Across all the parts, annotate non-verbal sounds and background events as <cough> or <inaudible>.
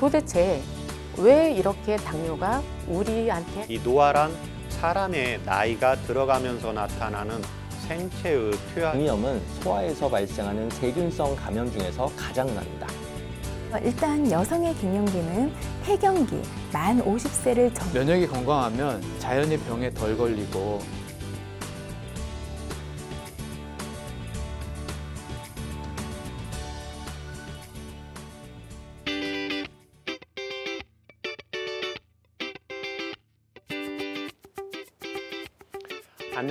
도대체 왜 이렇게 당뇨가 우리한테 이 노화란 사람의 나이가 들어가면서 나타나는 생체의 투약 당염은 소화에서 발생하는 세균성 감염 중에서 가장 납다 어, 일단 여성의 갱년기는 폐경기 만 50세를 전... 면역이 건강하면 자연히 병에 덜 걸리고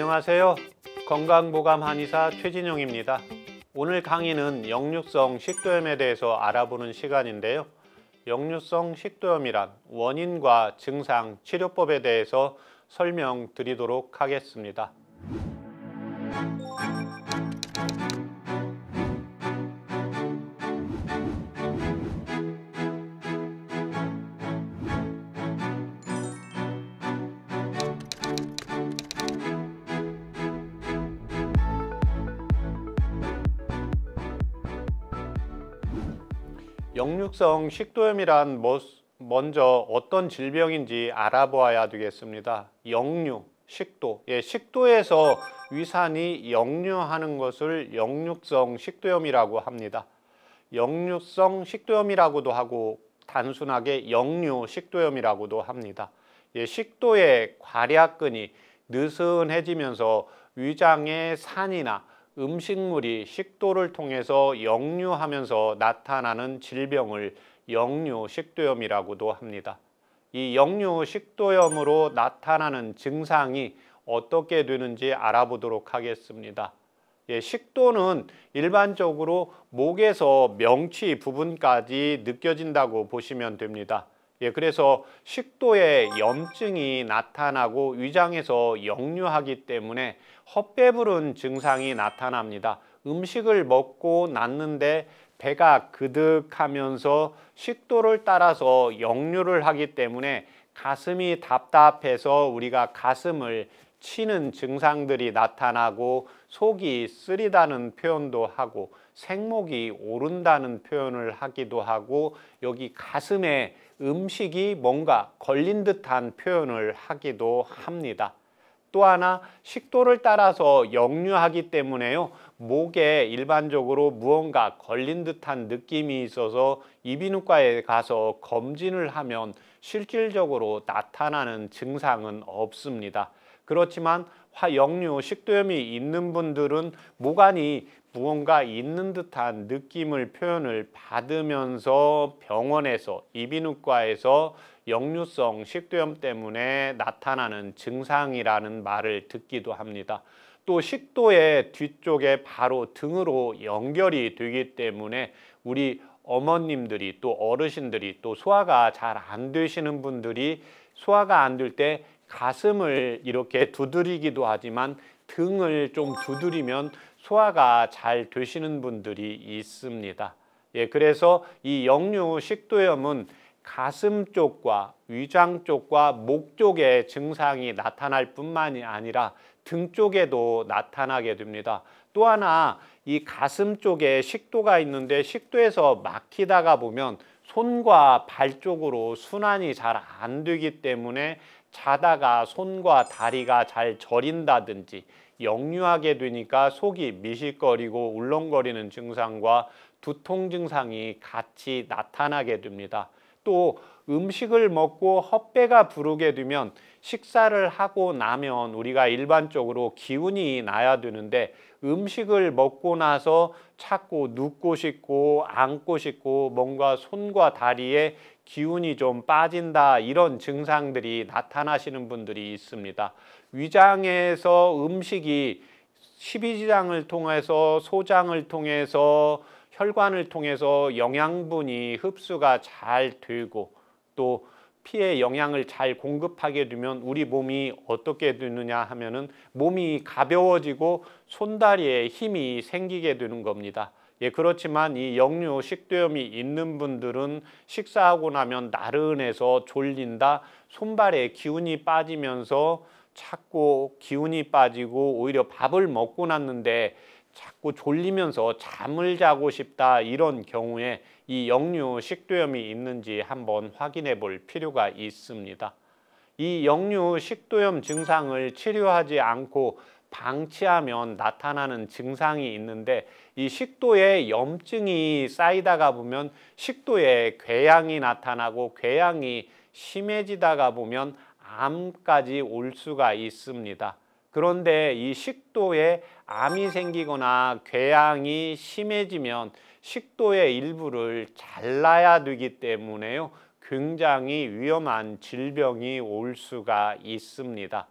안녕하세요. 건강보감 한의사 최진용입니다. 오늘 강의는 역류성 식도염에 대해서 알아보는 시간인데요. 역류성 식도염이란 원인과 증상, 치료법에 대해서 설명드리도록 하겠습니다. 급성 식도염이란 뭐, 먼저 어떤 질병인지 알아보아야 되겠습니다. 역류, 식도. 예, 식도에서 위산이 역류하는 것을 역류성 식도염이라고 합니다. 역류성 식도염이라고도 하고 단순하게 역류 식도염이라고도 합니다. 예, 식도의 괄약근이 느슨해지면서 위장의 산이나 음식물이 식도를 통해서 역류하면서 나타나는 질병을 역류식도염이라고도 합니다. 이 역류식도염으로 나타나는 증상이 어떻게 되는지 알아보도록 하겠습니다. 예, 식도는 일반적으로 목에서 명치 부분까지 느껴진다고 보시면 됩니다. 예, 그래서 식도에 염증이 나타나고 위장에서 역류하기 때문에 헛배부른 증상이 나타납니다. 음식을 먹고 났는데 배가 그득하면서 식도를 따라서 역류를 하기 때문에 가슴이 답답해서 우리가 가슴을 치는 증상들이 나타나고 속이 쓰리다는 표현도 하고 생목이 오른다는 표현을 하기도 하고 여기 가슴에 음식이 뭔가 걸린 듯한 표현을 하기도 합니다. 또 하나 식도를 따라서 역류하기 때문에요. 목에 일반적으로 무언가 걸린 듯한 느낌이 있어서 이비인후과에 가서 검진을 하면 실질적으로 나타나는 증상은 없습니다. 그렇지만 화역류 식도염이 있는 분들은 모관이 무언가 있는 듯한 느낌을 표현을 받으면서 병원에서 이비인후과에서 역류성 식도염 때문에 나타나는 증상이라는 말을 듣기도 합니다. 또 식도의 뒤쪽에 바로 등으로 연결이 되기 때문에 우리 어머님들이 또 어르신들이 또 소화가 잘 안 되시는 분들이 소화가 안될때 가슴을 이렇게 두드리기도 하지만 등을 좀 두드리면 소화가 잘 되시는 분들이 있습니다. 예, 그래서 이 역류 식도염은 가슴 쪽과 위장 쪽과 목 쪽에 증상이 나타날 뿐만이 아니라 등 쪽에도 나타나게 됩니다. 또 하나 이 가슴 쪽에 식도가 있는데 식도에서 막히다가 보면 손과 발 쪽으로 순환이 잘 안 되기 때문에 자다가 손과 다리가 잘 저린다든지 역류하게 되니까 속이 미식거리고 울렁거리는 증상과 두통 증상이 같이 나타나게 됩니다. 또 음식을 먹고 헛배가 부르게 되면 식사를 하고 나면 우리가 일반적으로 기운이 나야 되는데 음식을 먹고 나서 찾고 눕고 싶고 앉고 싶고 뭔가 손과 다리에 기운이 좀 빠진다 이런 증상들이 나타나시는 분들이 있습니다. 위장에서 음식이 십이지장을 통해서 소장을 통해서 혈관을 통해서 영양분이 흡수가 잘 되고 또 피에 영양을 잘 공급하게 되면 우리 몸이 어떻게 되느냐 하면은 몸이 가벼워지고 손다리에 힘이 생기게 되는 겁니다. 예, 그렇지만 이 역류 식도염이 있는 분들은 식사하고 나면 나른해서 졸린다, 손발에 기운이 빠지면서 자꾸 기운이 빠지고 오히려 밥을 먹고 났는데 자꾸 졸리면서 잠을 자고 싶다 이런 경우에 이 역류 식도염이 있는지 한번 확인해 볼 필요가 있습니다. 이 역류 식도염 증상을 치료하지 않고 방치하면 나타나는 증상이 있는데 이 식도에 염증이 쌓이다가 보면 식도에 궤양이 나타나고 궤양이 심해지다가 보면 암까지 올 수가 있습니다. 그런데 이 식도에 암이 생기거나 궤양이 심해지면 식도의 일부를 잘라야 되기 때문에요. 굉장히 위험한 질병이 올 수가 있습니다.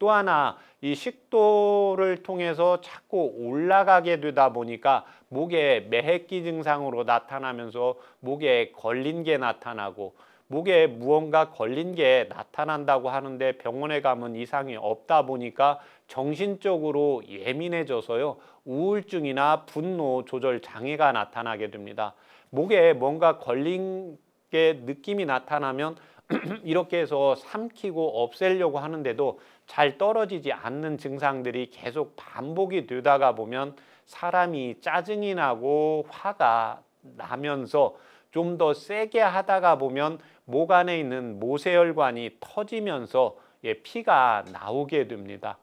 또 하나 이 식도를 통해서 자꾸 올라가게 되다 보니까 목에 매핵기 증상으로 나타나면서 목에 걸린 게 나타나고 목에 무언가 걸린 게 나타난다고 하는데 병원에 가면 이상이 없다 보니까 정신적으로 예민해져서요. 우울증이나 분노 조절 장애가 나타나게 됩니다. 목에 뭔가 걸린 게 느낌이 나타나면 <clears throat> 이렇게 해서 삼키고 없애려고 하는데도 잘 떨어지지 않는 증상들이 계속 반복이 되다가 보면 사람이 짜증이 나고 화가 나면서 좀 더 세게 하다가 보면 목 안에 있는 모세혈관이 터지면서 예, 피가 나오게 됩니다.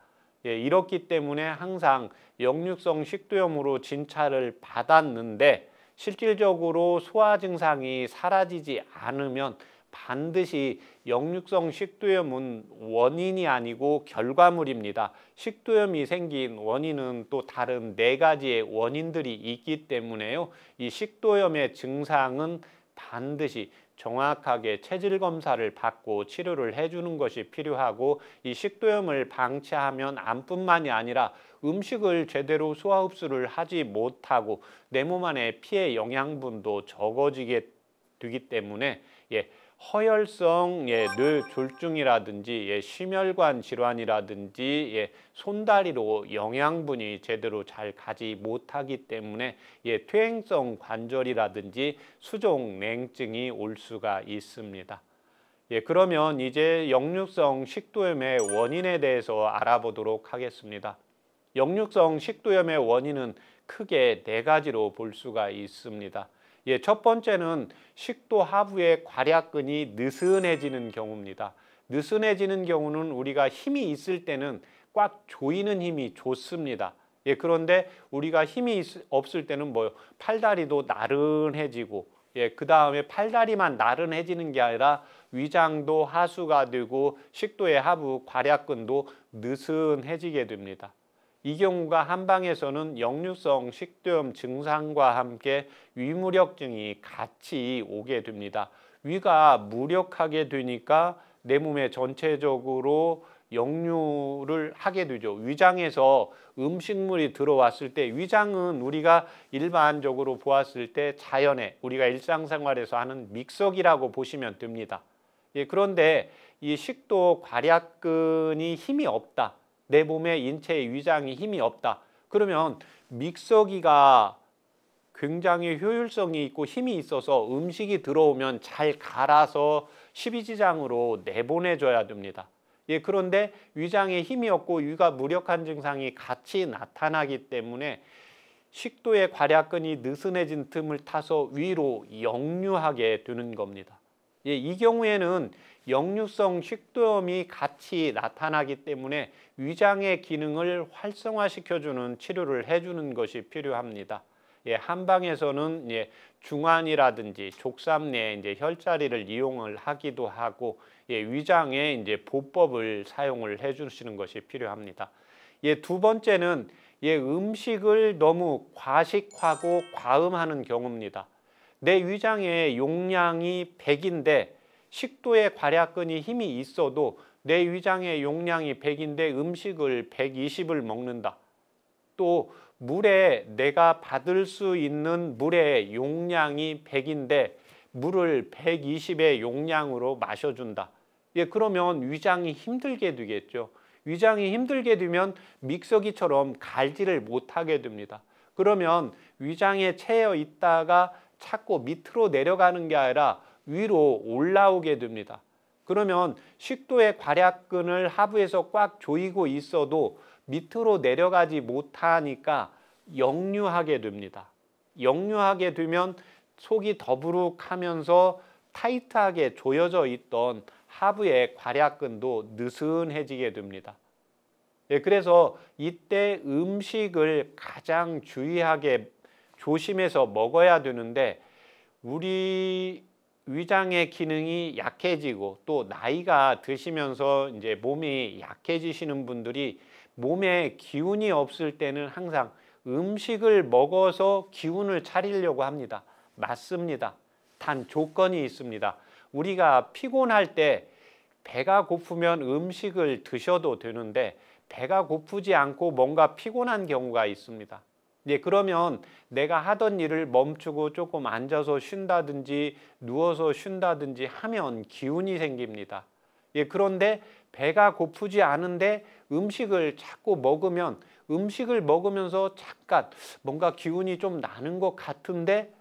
예, 이렇기 때문에 항상 역류성 식도염으로 진찰을 받았는데 실질적으로 소화 증상이 사라지지 않으면 반드시 역류성 식도염은 원인이 아니고 결과물입니다. 식도염이 생긴 원인은 또 다른 네 가지의 원인들이 있기 때문에요. 이 식도염의 증상은 반드시 정확하게 체질 검사를 받고 치료를 해주는 것이 필요하고 이 식도염을 방치하면 암뿐만이 아니라 음식을 제대로 소화 흡수를 하지 못하고 내 몸 안에 피해 영양분도 적어지게 되기 때문에 예, 허혈성 예, 뇌 졸중이라든지 예, 심혈관 질환이라든지 예, 손다리로 영양분이 제대로 잘 가지 못하기 때문에 예, 퇴행성 관절이라든지 수종 냉증이 올 수가 있습니다. 예, 그러면 이제 역류성 식도염의 원인에 대해서 알아보도록 하겠습니다. 역류성 식도염의 원인은 크게 네 가지로 볼 수가 있습니다. 예, 첫 번째는 식도 하부의 괄약근이 느슨해지는 경우입니다. 느슨해지는 경우는 우리가 힘이 있을 때는 꽉 조이는 힘이 좋습니다. 예, 그런데 우리가 힘이 있, 없을 때는 뭐 팔다리도 나른해지고 예, 그 다음에 팔다리만 나른해지는 게 아니라 위장도 하수가 되고 식도의 하부, 괄약근도 느슨해지게 됩니다. 이 경우가 한방에서는 역류성 식도염 증상과 함께 위무력증이 같이 오게 됩니다. 위가 무력하게 되니까 내 몸에 전체적으로 역류를 하게 되죠. 위장에서 음식물이 들어왔을 때 위장은 우리가 일반적으로 보았을 때 자연에 우리가 일상생활에서 하는 믹서기라고 보시면 됩니다. 예, 그런데 이 식도 괄약근이 힘이 없다. 내 몸에 인체의 위장이 힘이 없다. 그러면 믹서기가 굉장히 효율성이 있고 힘이 있어서 음식이 들어오면 잘 갈아서 십이지장으로 내보내줘야 됩니다. 예, 그런데 위장에 힘이 없고 위가 무력한 증상이 같이 나타나기 때문에 식도의 괄약근이 느슨해진 틈을 타서 위로 역류하게 되는 겁니다. 예, 이 경우에는 역류성 식도염이 같이 나타나기 때문에 위장의 기능을 활성화시켜주는 치료를 해주는 것이 필요합니다. 예, 한방에서는 예, 중환이라든지 족삼내 이제 혈자리를 이용을 하기도 하고 예, 위장에 이제 보법을 사용을 해주시는 것이 필요합니다. 예, 두 번째는 예, 음식을 너무 과식하고 과음하는 경우입니다. 내 위장의 용량이 100인데 식도의 괄약근이 힘이 있어도 내 위장의 용량이 100인데 음식을 120을 먹는다. 또 물에 내가 받을 수 있는 물의 용량이 100인데 물을 120의 용량으로 마셔준다. 예, 그러면 위장이 힘들게 되겠죠. 위장이 힘들게 되면 믹서기처럼 갈지를 못하게 됩니다. 그러면 위장에 채여 있다가 찾고 밑으로 내려가는 게 아니라 위로 올라오게 됩니다. 그러면 식도의 괄약근을 하부에서 꽉 조이고 있어도 밑으로 내려가지 못하니까 역류하게 됩니다. 역류하게 되면 속이 더부룩하면서 타이트하게 조여져 있던 하부의 괄약근도 느슨해지게 됩니다. 예, 그래서 이때 음식을 가장 주의하게 조심해서 먹어야 되는데 우리 위장의 기능이 약해지고 또 나이가 드시면서 이제 몸이 약해지시는 분들이 몸에 기운이 없을 때는 항상 음식을 먹어서 기운을 차리려고 합니다. 맞습니다. 단 조건이 있습니다. 우리가 피곤할 때 배가 고프면 음식을 드셔도 되는데 배가 고프지 않고 뭔가 피곤한 경우가 있습니다. 예, 그러면 내가 하던 일을 멈추고 조금 앉아서 쉰다든지 누워서 쉰다든지 하면 기운이 생깁니다. 예, 그런데 배가 고프지 않은데 음식을 자꾸 먹으면 음식을 먹으면서 잠깐 뭔가 기운이 좀 나는 것 같은데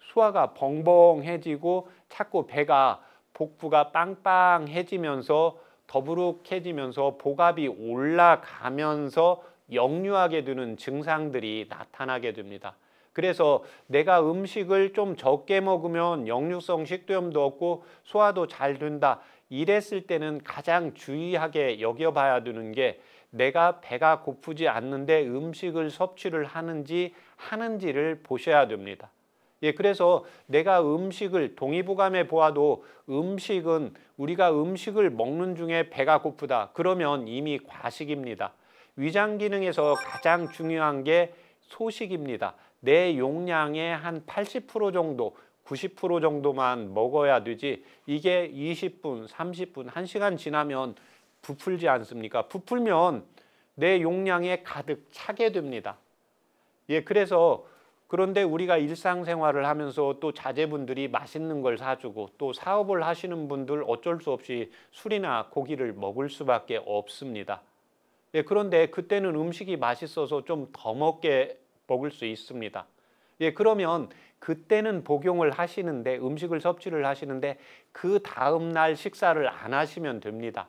소화가 벙벙해지고 자꾸 배가 복부가 빵빵해지면서 더부룩해지면서 복압이 올라가면서 역류하게 되는 증상들이 나타나게 됩니다. 그래서 내가 음식을 좀 적게 먹으면 역류성 식도염도 없고 소화도 잘 된다. 이랬을 때는 가장 주의하게 여겨봐야 되는 게 내가 배가 고프지 않는데 음식을 섭취를 하는지 하는지를 보셔야 됩니다. 예, 그래서 내가 음식을 동의보감에 보아도 음식은 우리가 음식을 먹는 중에 배가 고프다. 그러면 이미 과식입니다. 위장 기능에서 가장 중요한 게 소식입니다. 내 용량의 한 80% 정도 90% 정도만 먹어야 되지 이게 20분, 30분, 1시간 지나면 부풀지 않습니까? 부풀면 내 용량에 가득 차게 됩니다. 예, 그래서 그런데 우리가 일상생활을 하면서 또 자제분들이 맛있는 걸 사주고 또 사업을 하시는 분들 어쩔 수 없이 술이나 고기를 먹을 수밖에 없습니다. 예, 그런데 그때는 음식이 맛있어서 좀 더 먹게 먹을 수 있습니다. 예, 그러면 그때는 복용을 하시는데 음식을 섭취를 하시는데 그 다음 날 식사를 안 하시면 됩니다.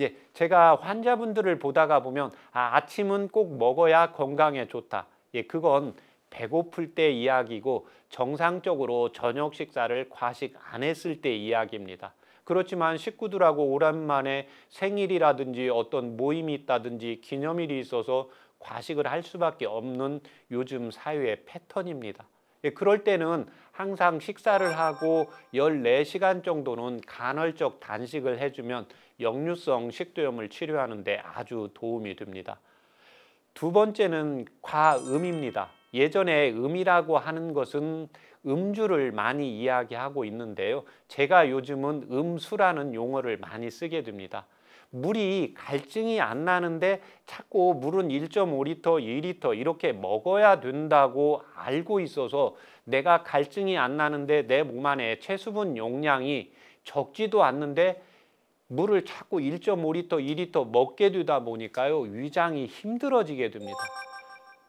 예, 제가 환자분들을 보다가 보면 아, 아침은 꼭 먹어야 건강에 좋다. 예, 그건 배고플 때 이야기고 정상적으로 저녁 식사를 과식 안 했을 때 이야기입니다. 그렇지만 식구들하고 오랜만에 생일이라든지 어떤 모임이 있다든지 기념일이 있어서 과식을 할 수밖에 없는 요즘 사회의 패턴입니다. 예, 그럴 때는 항상 식사를 하고 14시간 정도는 간헐적 단식을 해주면 역류성 식도염을 치료하는 데 아주 도움이 됩니다. 두 번째는 과음입니다. 예전에 음이라고 하는 것은 음주를 많이 이야기하고 있는데요. 제가 요즘은 음수라는 용어를 많이 쓰게 됩니다. 물이 갈증이 안 나는데 자꾸 물은 1.5리터, 2리터 이렇게 먹어야 된다고 알고 있어서 내가 갈증이 안 나는데 내 몸 안에 체수분 용량이 적지도 않는데 물을 자꾸 1.5리터, 2리터 먹게 되다 보니까요. 위장이 힘들어지게 됩니다.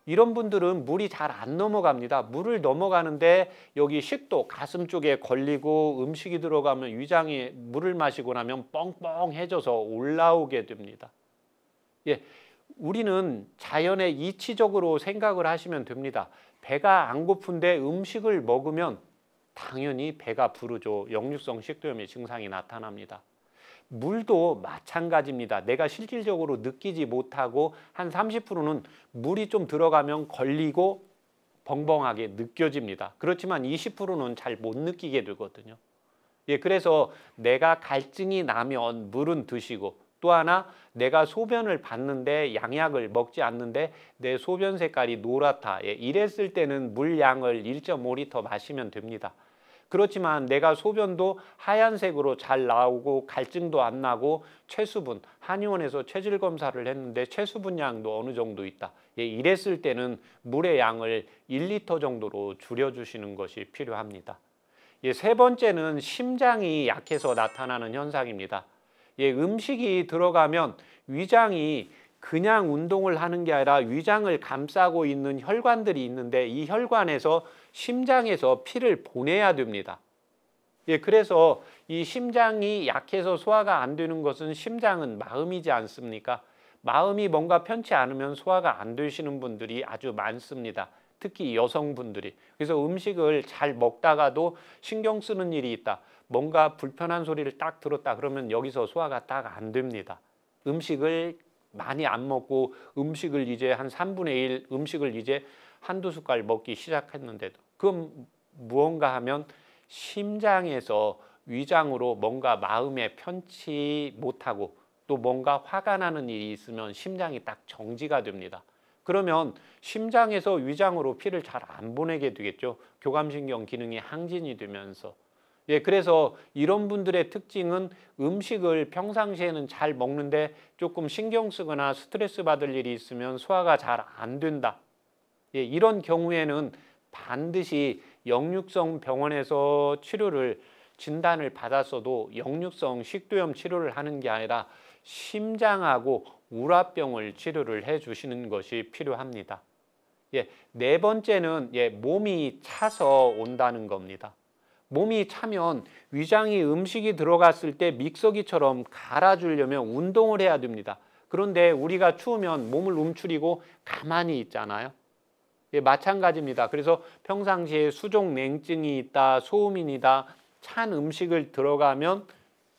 이런 분들은 물이 잘 안 넘어갑니다. 물을 넘어가는데 여기 식도 가슴 쪽에 걸리고 음식이 들어가면 위장이 물을 마시고 나면 뻥뻥해져서 올라오게 됩니다. 예. 우리는 자연의 이치적으로 생각을 하시면 됩니다. 배가 안 고픈데 음식을 먹으면 당연히 배가 부르죠. 역류성 식도염의 증상이 나타납니다. 물도 마찬가지입니다. 내가 실질적으로 느끼지 못하고 한 30%는 물이 좀 들어가면 걸리고 벙벙하게 느껴집니다. 그렇지만 20%는 잘 못 느끼게 되거든요. 예, 그래서 내가 갈증이 나면 물은 드시고 또 하나 내가 소변을 봤는데 양약을 먹지 않는데 내 소변 색깔이 노랗다. 예, 이랬을 때는 물양을 1.5리터 마시면 됩니다. 그렇지만 내가 소변도 하얀색으로 잘 나오고 갈증도 안 나고 최수분 한의원에서 체질 검사를 했는데 최수분 양도 어느 정도 있다. 예, 이랬을 때는 물의 양을 1리터 정도로 줄여주시는 것이 필요합니다. 예, 세 번째는 심장이 약해서 나타나는 현상입니다. 예, 음식이 들어가면 위장이 그냥 운동을 하는 게 아니라 위장을 감싸고 있는 혈관들이 있는데 이 혈관에서 심장에서 피를 보내야 됩니다. 예, 그래서 이 심장이 약해서 소화가 안 되는 것은 심장은 마음이지 않습니까? 마음이 뭔가 편치 않으면 소화가 안 되시는 분들이 아주 많습니다. 특히 여성분들이. 그래서 음식을 잘 먹다가도 신경 쓰는 일이 있다. 뭔가 불편한 소리를 딱 들었다 그러면 여기서 소화가 딱 안 됩니다. 음식을 많이 안 먹고 음식을 이제 한3분의1 음식을 이제 한두 숟갈 먹기 시작했는데도 그건 무언가 하면 심장에서 위장으로 뭔가 마음에 편치 못하고 또 뭔가 화가 나는 일이 있으면 심장이 딱 정지가 됩니다. 그러면 심장에서 위장으로 피를 잘 안 보내게 되겠죠. 교감신경 기능이 항진이 되면서. 예, 그래서 이런 분들의 특징은 음식을 평상시에는 잘 먹는데 조금 신경 쓰거나 스트레스 받을 일이 있으면 소화가 잘 안 된다. 예, 이런 경우에는 반드시 역류성 병원에서 치료를 진단을 받았어도 역류성 식도염 치료를 하는 게 아니라 심장하고 우라병을 치료를 해 주시는 것이 필요합니다. 예, 네 번째는 예, 몸이 차서 온다는 겁니다. 몸이 차면 위장이 음식이 들어갔을 때 믹서기처럼 갈아주려면 운동을 해야 됩니다. 그런데 우리가 추우면 몸을 움츠리고 가만히 있잖아요. 예, 마찬가지입니다. 그래서 평상시에 수족 냉증이 있다, 소음인이다, 찬 음식을 들어가면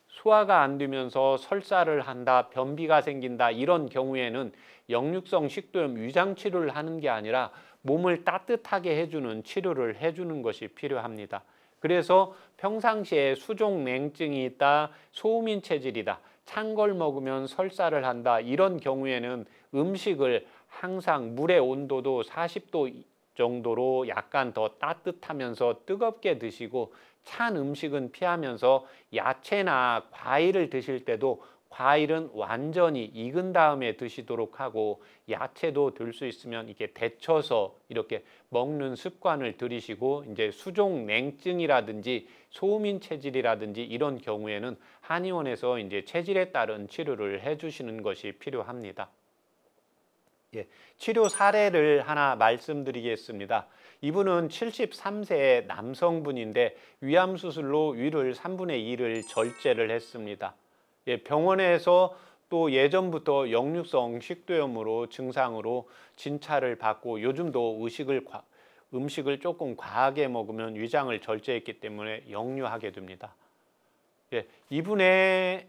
소화가 안 되면서 설사를 한다, 변비가 생긴다 이런 경우에는 역류성 식도염 위장 치료를 하는 게 아니라 몸을 따뜻하게 해주는 치료를 해주는 것이 필요합니다. 그래서 평상시에 수족 냉증이 있다, 소음인 체질이다, 찬 걸 먹으면 설사를 한다 이런 경우에는 음식을 항상 물의 온도도 40도 정도로 약간 더 따뜻하면서 뜨겁게 드시고 찬 음식은 피하면서 야채나 과일을 드실 때도 과일은 완전히 익은 다음에 드시도록 하고 야채도 들 수 있으면 이렇게 데쳐서 이렇게 먹는 습관을 들이시고 이제 수종 냉증이라든지 소음인 체질이라든지 이런 경우에는 한의원에서 이제 체질에 따른 치료를 해주시는 것이 필요합니다. 예, 치료 사례를 하나 말씀드리겠습니다. 이분은 73세 남성분인데 위암 수술로 위를 3분의 2를 절제를 했습니다. 예, 병원에서 또 예전부터 역류성 식도염으로 증상으로 진찰을 받고 요즘도 의식을 과, 음식을 조금 과하게 먹으면 위장을 절제했기 때문에 역류하게 됩니다. 예, 이분의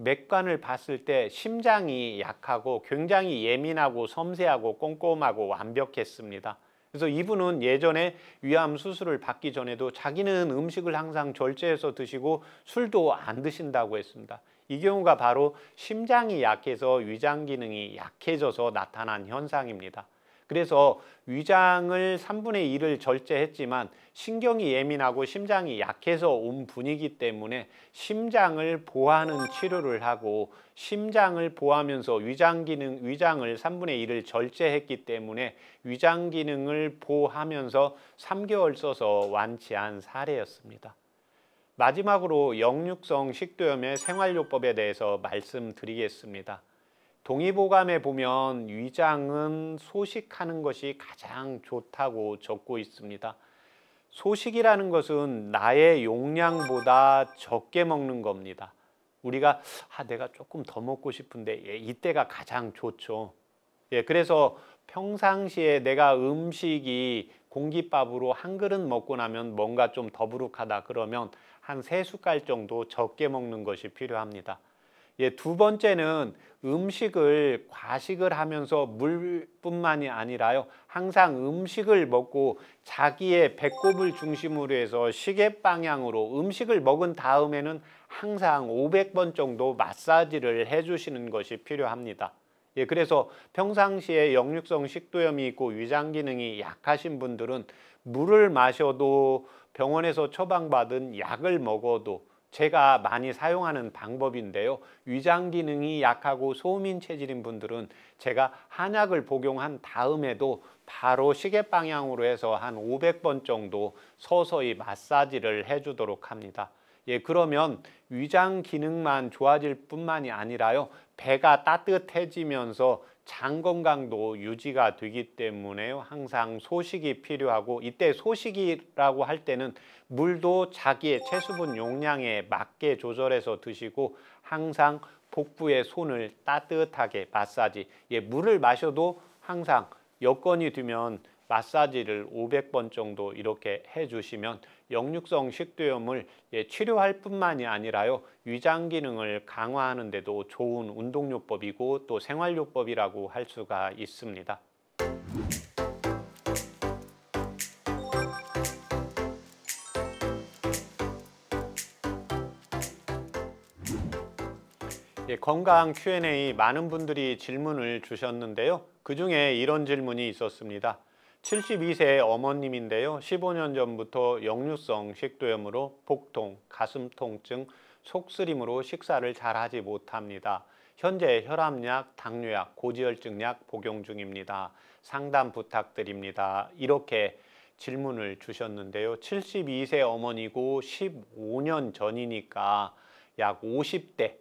맥관을 봤을 때 심장이 약하고 굉장히 예민하고 섬세하고 꼼꼼하고 완벽했습니다. 그래서 이분은 예전에 위암 수술을 받기 전에도 자기는 음식을 항상 절제해서 드시고 술도 안 드신다고 했습니다. 이 경우가 바로 심장이 약해서 위장 기능이 약해져서 나타난 현상입니다. 그래서 위장을 3분의 1을 절제했지만 신경이 예민하고 심장이 약해서 온 분이기 때문에 심장을 보하는 치료를 하고 심장을 보하면서 위장 기능 위장을 3분의 1을 절제했기 때문에 위장 기능을 보하면서 3개월 써서 완치한 사례였습니다. 마지막으로 역류성 식도염의 생활요법에 대해서 말씀드리겠습니다. 동의보감에 보면 위장은 소식하는 것이 가장 좋다고 적고 있습니다. 소식이라는 것은 나의 용량보다 적게 먹는 겁니다. 우리가 아, 내가 조금 더 먹고 싶은데 예, 이때가 가장 좋죠. 예, 그래서 평상시에 내가 음식이 공깃밥으로 한 그릇 먹고 나면 뭔가 좀 더부룩하다 그러면 한 세 숟갈 정도 적게 먹는 것이 필요합니다. 예, 두 번째는 음식을 과식을 하면서 물뿐만이 아니라요. 항상 음식을 먹고 자기의 배꼽을 중심으로 해서 시계 방향으로 음식을 먹은 다음에는 항상 500번 정도 마사지를 해주시는 것이 필요합니다. 예, 그래서 평상시에 역류성 식도염이 있고 위장 기능이 약하신 분들은 물을 마셔도 병원에서 처방받은 약을 먹어도 제가 많이 사용하는 방법인데요. 위장 기능이 약하고 소민 체질인 분들은 제가 한약을 복용한 다음에도 바로 시계 방향으로 해서 한 500번 정도 서서히 마사지를 해주도록 합니다. 예, 그러면 위장 기능만 좋아질 뿐만이 아니라요. 배가 따뜻해지면서 장 건강도 유지가 되기 때문에 항상 소식이 필요하고 이때 소식이라고 할 때는 물도 자기의 체수분 용량에 맞게 조절해서 드시고 항상 복부에 손을 따뜻하게 마사지 예, 물을 마셔도 항상 여건이 되면 마사지를 500번 정도 이렇게 해주시면 역류성 식도염을 예, 치료할 뿐만이 아니라요 위장 기능을 강화하는 데도 좋은 운동요법이고 또 생활요법이라고 할 수가 있습니다. 예, 건강 Q&A 많은 분들이 질문을 주셨는데요. 그중에 이런 질문이 있었습니다. 72세 어머님인데요. 15년 전부터 역류성 식도염으로 복통, 가슴 통증, 속쓰림으로 식사를 잘 하지 못합니다. 현재 혈압약, 당뇨약, 고지혈증약 복용 중입니다. 상담 부탁드립니다. 이렇게 질문을 주셨는데요. 72세 어머니고 15년 전이니까 약 50대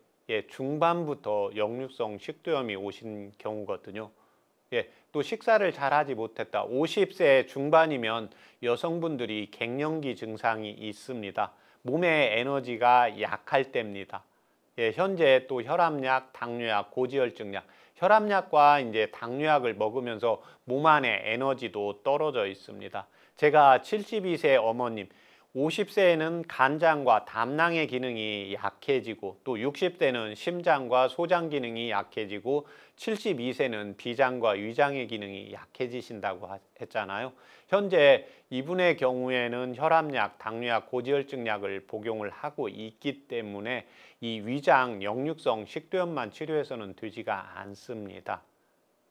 중반부터 역류성 식도염이 오신 경우거든요. 예, 또 식사를 잘 하지 못했다. 50세 중반이면 여성분들이 갱년기 증상이 있습니다. 몸의 에너지가 약할 때입니다. 예, 현재 또 혈압약, 당뇨약, 고지혈증약, 혈압약과 이제 당뇨약을 먹으면서 몸안에 에너지도 떨어져 있습니다. 제가 72세 어머님, 50세에는 간장과 담낭의 기능이 약해지고 또 60대는 심장과 소장 기능이 약해지고 72세는 비장과 위장의 기능이 약해지신다고 했잖아요. 현재 이분의 경우에는 혈압약, 당뇨약, 고지혈증약을 복용을 하고 있기 때문에 이 위장 역류성 식도염만 치료해서는 되지가 않습니다.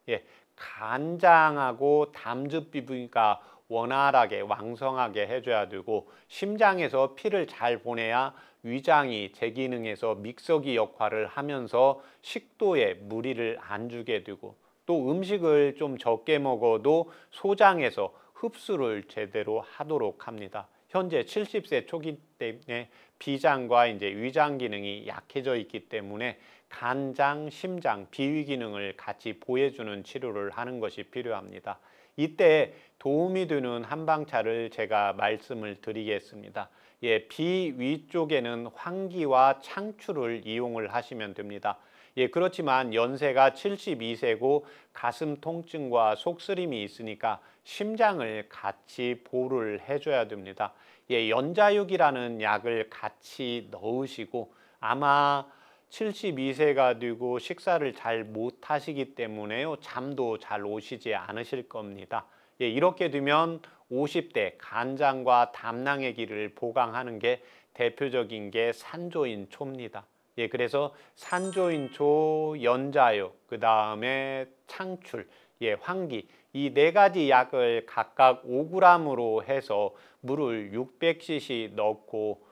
예, 간장하고 담즙 비부가 원활하게 왕성하게 해줘야 되고 심장에서 피를 잘 보내야 위장이 제기능에서 믹서기 역할을 하면서 식도에 무리를 안 주게 되고 또 음식을 좀 적게 먹어도 소장에서 흡수를 제대로 하도록 합니다. 현재 70세 초기 때문에 비장과 이제 위장 기능이 약해져 있기 때문에 간장, 심장, 비위 기능을 같이 보여주는 치료를 하는 것이 필요합니다. 이때 도움이 되는 한방차를 제가 말씀을 드리겠습니다. 예, 비 위쪽에는 환기와 창추를 이용을 하시면 됩니다. 예, 그렇지만 연세가 72세고 가슴 통증과 속쓰림이 있으니까 심장을 같이 보를 해줘야 됩니다. 예, 연자육이라는 약을 같이 넣으시고 아마 72세가 되고 식사를 잘 못하시기 때문에요. 잠도 잘 오시지 않으실 겁니다. 예, 이렇게 되면 50대 간장과 담낭의 길을 보강하는 게 대표적인 게 산조인초입니다. 예, 그래서 산조인초, 연자요, 그 다음에 창출, 예, 환기 이 네 가지 약을 각각 5g으로 해서 물을 600cc 넣고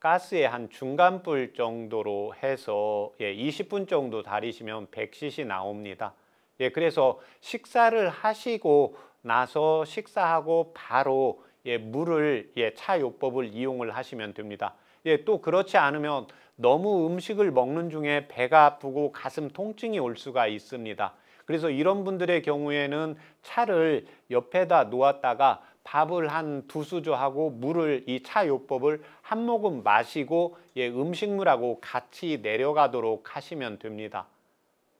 가스의 한 중간불 정도로 해서 예, 20분 정도 다리시면 100cc 나옵니다. 예, 그래서 식사를 하시고 나서 식사하고 바로 예, 물을 예, 차요법을 이용을 하시면 됩니다. 예, 또 그렇지 않으면 너무 음식을 먹는 중에 배가 아프고 가슴 통증이 올 수가 있습니다. 그래서 이런 분들의 경우에는 차를 옆에다 놓았다가 밥을 한 두 수저하고 물을 이 차요법을 한 모금 마시고 예, 음식물하고 같이 내려가도록 하시면 됩니다.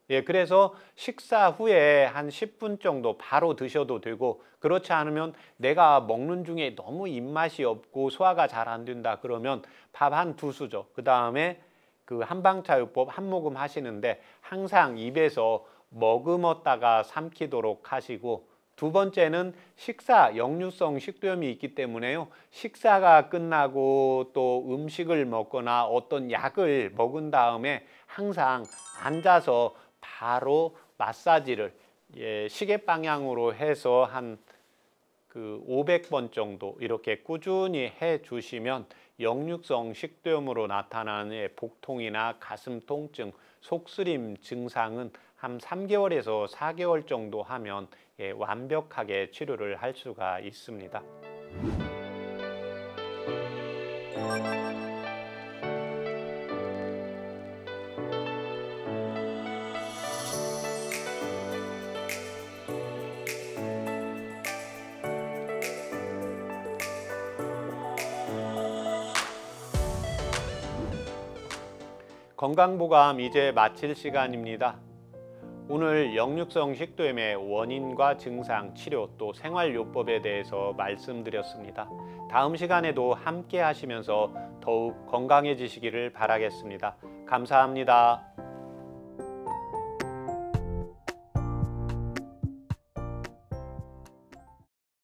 예, 그래서 식사 후에 한 10분 정도 바로 드셔도 되고 그렇지 않으면 내가 먹는 중에 너무 입맛이 없고 소화가 잘 안 된다 그러면 밥 한 두 수저 그 다음에 그 한방차요법 한 모금 하시는데 항상 입에서 머금었다가 삼키도록 하시고 두 번째는 식사, 역류성 식도염이 있기 때문에요. 식사가 끝나고 또 음식을 먹거나 어떤 약을 먹은 다음에 항상 앉아서 바로 마사지를 예, 시계 방향으로 해서 한그 500번 정도 이렇게 꾸준히 해 주시면 역류성 식도염으로 나타나는 예, 복통이나 가슴 통증, 속쓰림 증상은 한 3개월에서 4개월 정도 하면 예, 완벽하게 치료를 할 수가 있습니다. 건강보감 이제 마칠 시간입니다. 오늘 역류성 식도염의 원인과 증상, 치료 또 생활요법에 대해서 말씀드렸습니다. 다음 시간에도 함께 하시면서 더욱 건강해지시기를 바라겠습니다. 감사합니다.